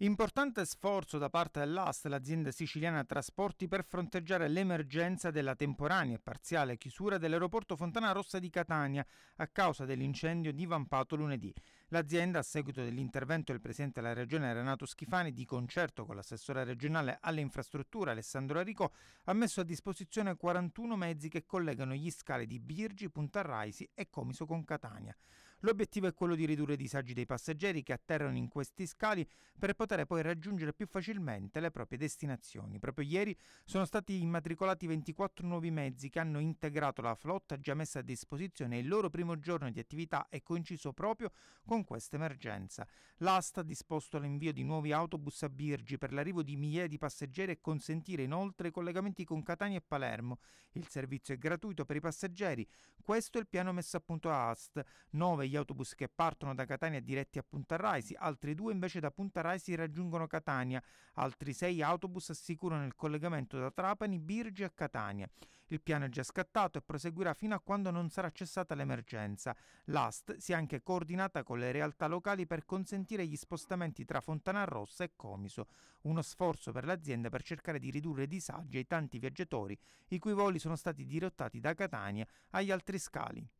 Importante sforzo da parte dell'AST, l'azienda siciliana Trasporti, per fronteggiare l'emergenza della temporanea e parziale chiusura dell'aeroporto Fontana Rossa di Catania a causa dell'incendio divampato lunedì. L'azienda, a seguito dell'intervento del Presidente della Regione Renato Schifani, di concerto con l'assessore regionale alle infrastrutture Alessandro Aricò, ha messo a disposizione 41 mezzi che collegano gli scali di Birgi, Punta Raisi e Comiso con Catania. L'obiettivo è quello di ridurre i disagi dei passeggeri che atterrano in questi scali per poter poi raggiungere più facilmente le proprie destinazioni. Proprio ieri sono stati immatricolati 24 nuovi mezzi che hanno integrato la flotta già messa a disposizione e il loro primo giorno di attività è coinciso proprio con questa emergenza. L'asta ha disposto l'invio di nuovi autobus a Birgi per l'arrivo di migliaia di passeggeri e consentire inoltre i collegamenti con Catania e Palermo. Il servizio è gratuito per i passeggeri. Questo è il piano messo a punto a AST. 9 gli autobus che partono da Catania diretti a Punta Raisi, altri due invece da Punta Raisi raggiungono Catania, altri sei autobus assicurano il collegamento da Trapani, Birgi a Catania. Il piano è già scattato e proseguirà fino a quando non sarà cessata l'emergenza. L'AST si è anche coordinata con le realtà locali per consentire gli spostamenti tra Fontana Rossa e Comiso, uno sforzo per l'azienda per cercare di ridurre i disagi ai tanti viaggiatori i cui voli sono stati dirottati da Catania agli altri scali.